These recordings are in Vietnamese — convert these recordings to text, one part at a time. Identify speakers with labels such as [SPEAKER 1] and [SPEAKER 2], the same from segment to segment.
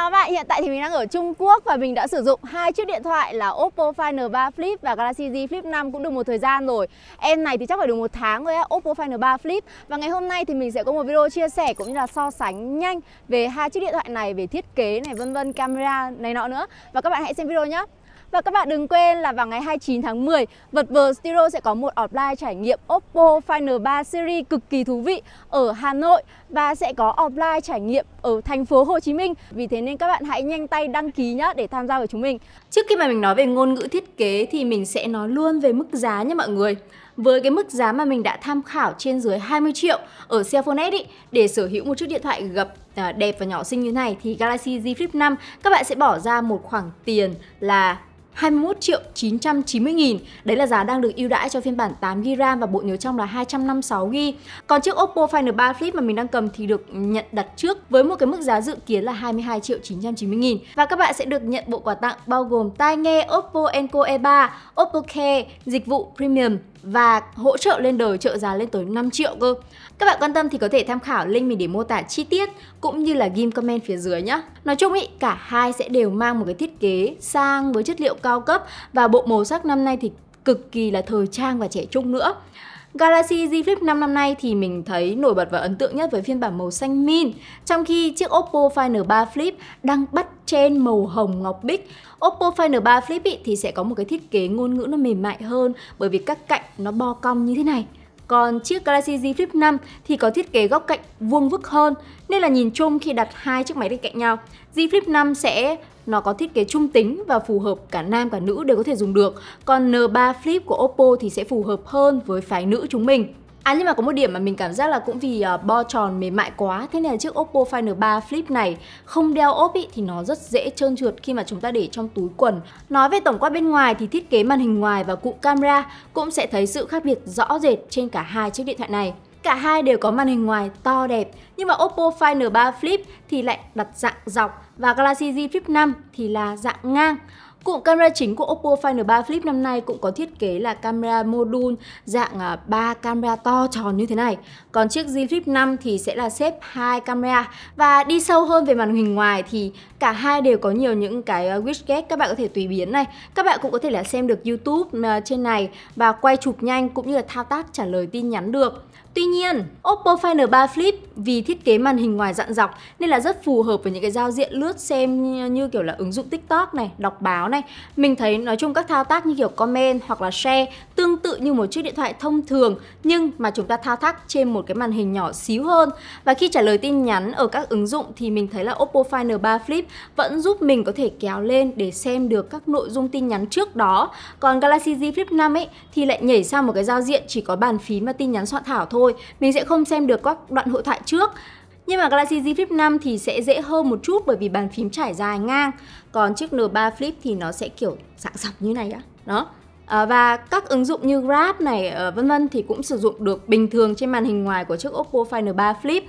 [SPEAKER 1] chào các bạn, hiện tại thì mình đang ở Trung Quốc và mình đã sử dụng hai chiếc điện thoại là Oppo Find 3 Flip và Galaxy Z Flip 5 cũng được một thời gian rồi. Em này thì chắc phải được một tháng rồi á, Oppo Find 3 Flip. Và ngày hôm nay thì mình sẽ có một video chia sẻ cũng như là so sánh nhanh về hai chiếc điện thoại này, về thiết kế này vân vân, camera này nọ nữa. Và các bạn hãy xem video nhé. Và các bạn đừng quên là vào ngày 29 tháng 10, Vật vờ Studio sẽ có một offline trải nghiệm Oppo Find 3 series cực kỳ thú vị ở Hà Nội và sẽ có offline trải nghiệm ở thành phố Hồ Chí Minh. Vì thế nên các bạn hãy nhanh tay đăng ký nhá để tham gia với chúng mình. Trước khi mà mình nói về ngôn ngữ thiết kế thì mình sẽ nói luôn về mức giá nhé mọi người. Với cái mức giá mà mình đã tham khảo trên dưới 20 triệu ở Cellphone S ý, để sở hữu một chiếc điện thoại gập à, đẹp và nhỏ xinh như này thì Galaxy Z Flip 5 các bạn sẽ bỏ ra một khoảng tiền là 21 triệu 990 nghìn. Đấy là giá đang được ưu đãi cho phiên bản 8GB RAM và bộ nhớ trong là 256GB. Còn chiếc Oppo Find 3 Flip mà mình đang cầm thì được nhận đặt trước với một cái mức giá dự kiến là 22 triệu 990 nghìn. Và các bạn sẽ được nhận bộ quà tặng bao gồm tai nghe Oppo Enco E3, Oppo Care, dịch vụ premium và hỗ trợ lên đời trợ giá lên tới 5 triệu cơ. Các bạn quan tâm thì có thể tham khảo link mình để mô tả chi tiết cũng như là ghim comment phía dưới nhé. Nói chung ý, cả hai sẽ đều mang một cái thiết kế sang với chất liệu cao cấp và bộ màu sắc năm nay thì cực kỳ là thời trang và trẻ trung nữa. Galaxy Z Flip 5 năm nay thì mình thấy nổi bật và ấn tượng nhất với phiên bản màu xanh min, trong khi chiếc Oppo Find 3 Flip đang bắt trên màu hồng ngọc bích. Oppo Find 3 Flip ý, thì sẽ có một cái thiết kế ngôn ngữ nó mềm mại hơn bởi vì các cạnh nó bo cong như thế này. Còn chiếc Galaxy Z Flip 5 thì có thiết kế góc cạnh vuông vức hơn nên là nhìn chung khi đặt hai chiếc máy bên cạnh nhau, Z Flip 5 sẽ nó có thiết kế trung tính và phù hợp cả nam cả nữ đều có thể dùng được. Còn N3 Flip của Oppo thì sẽ phù hợp hơn với phái nữ chúng mình. À nhưng mà có một điểm mà mình cảm giác là cũng vì uh, bo tròn mềm mại quá Thế nên là chiếc Oppo Find 3 Flip này không đeo ốp ý, thì nó rất dễ trơn trượt khi mà chúng ta để trong túi quần Nói về tổng quát bên ngoài thì thiết kế màn hình ngoài và cụm camera cũng sẽ thấy sự khác biệt rõ rệt trên cả hai chiếc điện thoại này Cả hai đều có màn hình ngoài to đẹp, nhưng mà Oppo Find 3 Flip thì lại đặt dạng dọc và Galaxy Z Flip 5 thì là dạng ngang. Cụm camera chính của Oppo Find 3 Flip năm nay cũng có thiết kế là camera module dạng 3 à, camera to tròn như thế này. Còn chiếc Z Flip 5 thì sẽ là xếp hai camera và đi sâu hơn về màn hình ngoài thì cả hai đều có nhiều những cái à, widget các bạn có thể tùy biến này. Các bạn cũng có thể là xem được YouTube à, trên này và quay chụp nhanh cũng như là thao tác trả lời tin nhắn được. Tuy nhiên, Oppo Find 3 Flip vì thiết kế màn hình ngoài dặn dọc nên là rất phù hợp với những cái giao diện lướt xem như kiểu là ứng dụng TikTok này, đọc báo này mình thấy nói chung các thao tác như kiểu comment hoặc là share tương tự như một chiếc điện thoại thông thường nhưng mà chúng ta thao tác trên một cái màn hình nhỏ xíu hơn và khi trả lời tin nhắn ở các ứng dụng thì mình thấy là Oppo Find 3 Flip vẫn giúp mình có thể kéo lên để xem được các nội dung tin nhắn trước đó còn Galaxy Z Flip 5 ấy thì lại nhảy sang một cái giao diện chỉ có bàn phím và tin nhắn soạn thảo thôi mình sẽ không xem được các đoạn hội thoại trước nhưng mà Galaxy Z Flip 5 thì sẽ dễ hơn một chút bởi vì bàn phím trải dài ngang. Còn chiếc N3 Flip thì nó sẽ kiểu dạng dọc như này á. Đó. À, và các ứng dụng như Grab này ờ, vân vân thì cũng sử dụng được bình thường trên màn hình ngoài của chiếc Oppo Find n 3 Flip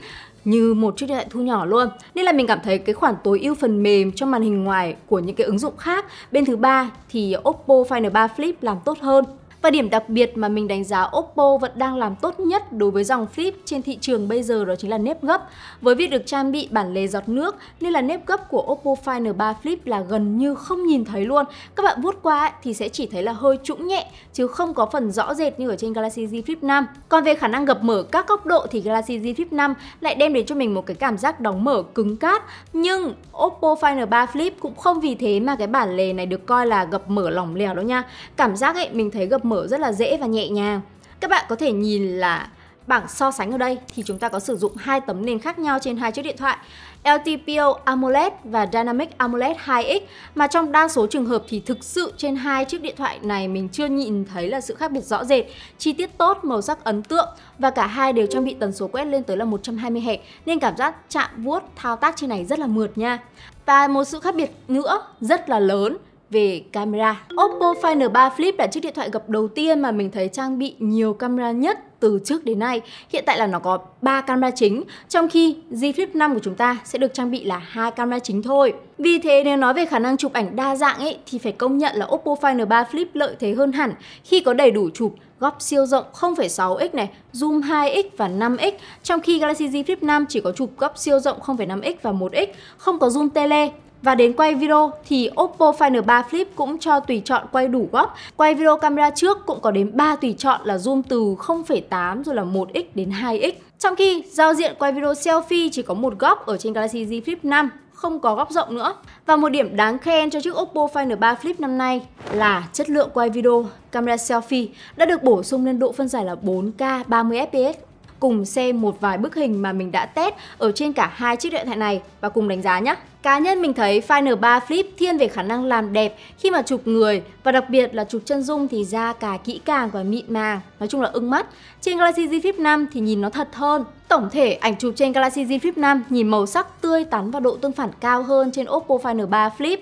[SPEAKER 1] như một chiếc điện thoại thu nhỏ luôn nên là mình cảm thấy cái khoản tối ưu phần mềm cho màn hình ngoài của những cái ứng dụng khác bên thứ ba thì Oppo Find n 3 Flip làm tốt hơn và điểm đặc biệt mà mình đánh giá Oppo vẫn đang làm tốt nhất đối với dòng flip trên thị trường bây giờ đó chính là nếp gấp. Với việc được trang bị bản lề giọt nước nên là nếp gấp của Oppo Find N3 Flip là gần như không nhìn thấy luôn. Các bạn vuốt qua thì sẽ chỉ thấy là hơi trũng nhẹ chứ không có phần rõ rệt như ở trên Galaxy Z Flip 5. Còn về khả năng gập mở các góc độ thì Galaxy Z Flip 5 lại đem đến cho mình một cái cảm giác đóng mở cứng cáp. Nhưng Oppo Find N3 Flip cũng không vì thế mà cái bản lề này được coi là gập mở lỏng lẻo đâu nha. Cảm giác ấy mình thấy gập mở rất là dễ và nhẹ nhàng. Các bạn có thể nhìn là bảng so sánh ở đây thì chúng ta có sử dụng hai tấm nền khác nhau trên hai chiếc điện thoại LTPO AMOLED và Dynamic AMOLED 2X mà trong đa số trường hợp thì thực sự trên hai chiếc điện thoại này mình chưa nhìn thấy là sự khác biệt rõ rệt, chi tiết tốt, màu sắc ấn tượng và cả hai đều trang bị tần số quét lên tới là 120 Hz nên cảm giác chạm vuốt thao tác trên này rất là mượt nha. Và một sự khác biệt nữa rất là lớn về camera. Oppo Find 3 Flip là chiếc điện thoại gập đầu tiên mà mình thấy trang bị nhiều camera nhất từ trước đến nay. Hiện tại là nó có 3 camera chính, trong khi Z Flip 5 của chúng ta sẽ được trang bị là hai camera chính thôi. Vì thế nếu nói về khả năng chụp ảnh đa dạng ấy thì phải công nhận là Oppo Find 3 Flip lợi thế hơn hẳn khi có đầy đủ chụp góc siêu rộng 0 6 x này, zoom 2x và 5x, trong khi Galaxy Z Flip 5 chỉ có chụp góc siêu rộng 0 5 x và 1x, không có zoom tele và đến quay video thì Oppo Find 3 Flip cũng cho tùy chọn quay đủ góc. Quay video camera trước cũng có đến 3 tùy chọn là zoom từ 0,8 rồi là 1x đến 2x. Trong khi giao diện quay video selfie chỉ có một góc ở trên Galaxy Z Flip 5 không có góc rộng nữa. Và một điểm đáng khen cho chiếc Oppo Find 3 Flip năm nay là chất lượng quay video, camera selfie đã được bổ sung lên độ phân giải là 4K 30fps cùng xem một vài bức hình mà mình đã test ở trên cả hai chiếc điện thoại này và cùng đánh giá nhé. Cá nhân mình thấy Final 3 Flip thiên về khả năng làm đẹp khi mà chụp người và đặc biệt là chụp chân dung thì da cả kỹ càng và mịn màng, nói chung là ưng mắt. Trên Galaxy Z Flip 5 thì nhìn nó thật hơn. Tổng thể ảnh chụp trên Galaxy Z Flip 5 nhìn màu sắc tươi tắn và độ tương phản cao hơn trên Oppo Final 3 Flip.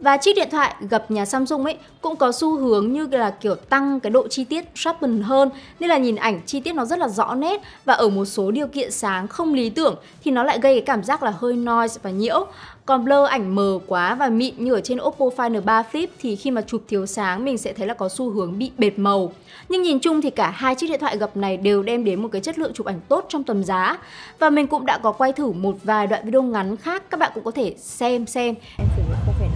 [SPEAKER 1] Và chiếc điện thoại gập nhà Samsung ấy cũng có xu hướng như là kiểu tăng cái độ chi tiết sharpen hơn nên là nhìn ảnh chi tiết nó rất là rõ nét và ở một số điều kiện sáng không lý tưởng thì nó lại gây cái cảm giác là hơi noise và nhiễu. Còn blur ảnh mờ quá và mịn như ở trên Oppo Find 3 Flip thì khi mà chụp thiếu sáng mình sẽ thấy là có xu hướng bị bệt màu. Nhưng nhìn chung thì cả hai chiếc điện thoại gập này đều đem đến một cái chất lượng chụp ảnh tốt trong tầm giá. Và mình cũng đã có quay thử một vài đoạn video ngắn khác các bạn cũng có thể xem xem. Em sử dụng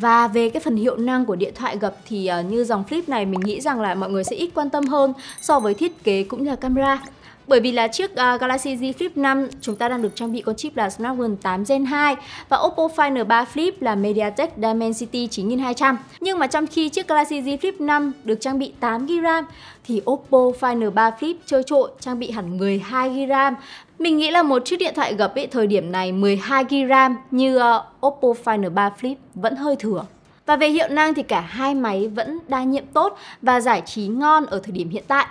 [SPEAKER 1] Và về cái phần hiệu năng của điện thoại gập thì uh, như dòng flip này mình nghĩ rằng là mọi người sẽ ít quan tâm hơn so với thiết kế cũng như là camera. Bởi vì là chiếc uh, Galaxy Z Flip 5 chúng ta đang được trang bị con chip là Snapdragon 8 Gen 2 và Oppo Find 3 Flip là MediaTek Dimensity 9200. Nhưng mà trong khi chiếc Galaxy Z Flip 5 được trang bị 8GB RAM thì Oppo Find 3 Flip chơi trội trang bị hẳn 12GB mình nghĩ là một chiếc điện thoại gập ấy, thời điểm này 12GB RAM như uh, Oppo Find 3 Flip vẫn hơi thừa. Và về hiệu năng thì cả hai máy vẫn đa nhiệm tốt và giải trí ngon ở thời điểm hiện tại.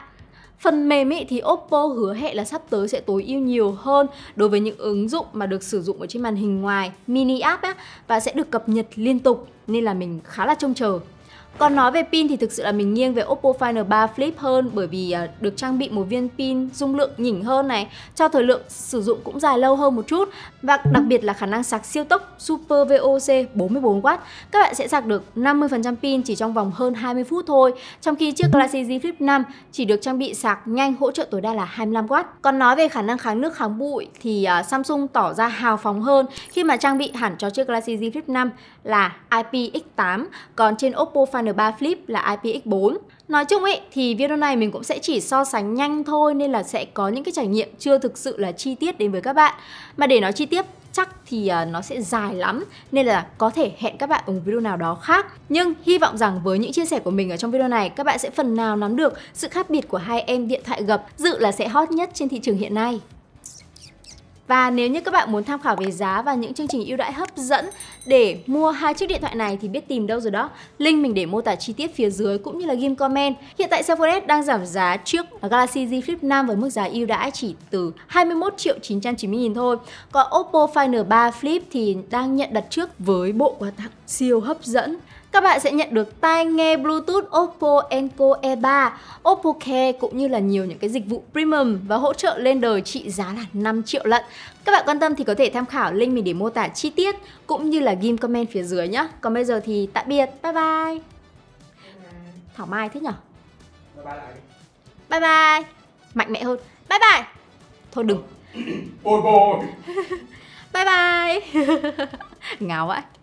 [SPEAKER 1] Phần mềm ý thì Oppo hứa hẹn là sắp tới sẽ tối ưu nhiều hơn đối với những ứng dụng mà được sử dụng ở trên màn hình ngoài mini app á, và sẽ được cập nhật liên tục nên là mình khá là trông chờ. Còn nói về pin thì thực sự là mình nghiêng về Oppo Find 3 Flip hơn bởi vì à, được trang bị một viên pin dung lượng nhỉnh hơn này, cho thời lượng sử dụng cũng dài lâu hơn một chút và đặc biệt là khả năng sạc siêu tốc Super VOC 44W. Các bạn sẽ sạc được 50% pin chỉ trong vòng hơn 20 phút thôi, trong khi chiếc Galaxy Z Flip 5 chỉ được trang bị sạc nhanh hỗ trợ tối đa là 25W. Còn nói về khả năng kháng nước kháng bụi thì à, Samsung tỏ ra hào phóng hơn khi mà trang bị hẳn cho chiếc Galaxy Z Flip 5 là IPX8, còn trên Oppo Find N3 Flip là IPX4. Nói chung ý thì video này mình cũng sẽ chỉ so sánh nhanh thôi nên là sẽ có những cái trải nghiệm chưa thực sự là chi tiết đến với các bạn. Mà để nói chi tiết chắc thì à, nó sẽ dài lắm nên là có thể hẹn các bạn ở một video nào đó khác. Nhưng hy vọng rằng với những chia sẻ của mình ở trong video này các bạn sẽ phần nào nắm được sự khác biệt của hai em điện thoại gập dự là sẽ hot nhất trên thị trường hiện nay. Và nếu như các bạn muốn tham khảo về giá và những chương trình ưu đãi hấp dẫn để mua hai chiếc điện thoại này thì biết tìm đâu rồi đó. Link mình để mô tả chi tiết phía dưới cũng như là ghim comment. Hiện tại Sephora đang giảm giá trước Galaxy Z Flip 5 với mức giá ưu đãi chỉ từ 21 triệu 990 nghìn thôi. Còn Oppo Find 3 Flip thì đang nhận đặt trước với bộ quà tặng siêu hấp dẫn các bạn sẽ nhận được tai nghe Bluetooth Oppo Enco E3, Oppo Care cũng như là nhiều những cái dịch vụ premium và hỗ trợ lên đời trị giá là 5 triệu lận. Các bạn quan tâm thì có thể tham khảo link mình để mô tả chi tiết cũng như là ghim comment phía dưới nhá. Còn bây giờ thì tạm biệt. Bye bye. Thảo Mai thế nhở? Bye bye Mạnh mẽ hơn. Bye bye. Thôi đừng. Ôi bồi. bye bye. Ngáo vậy.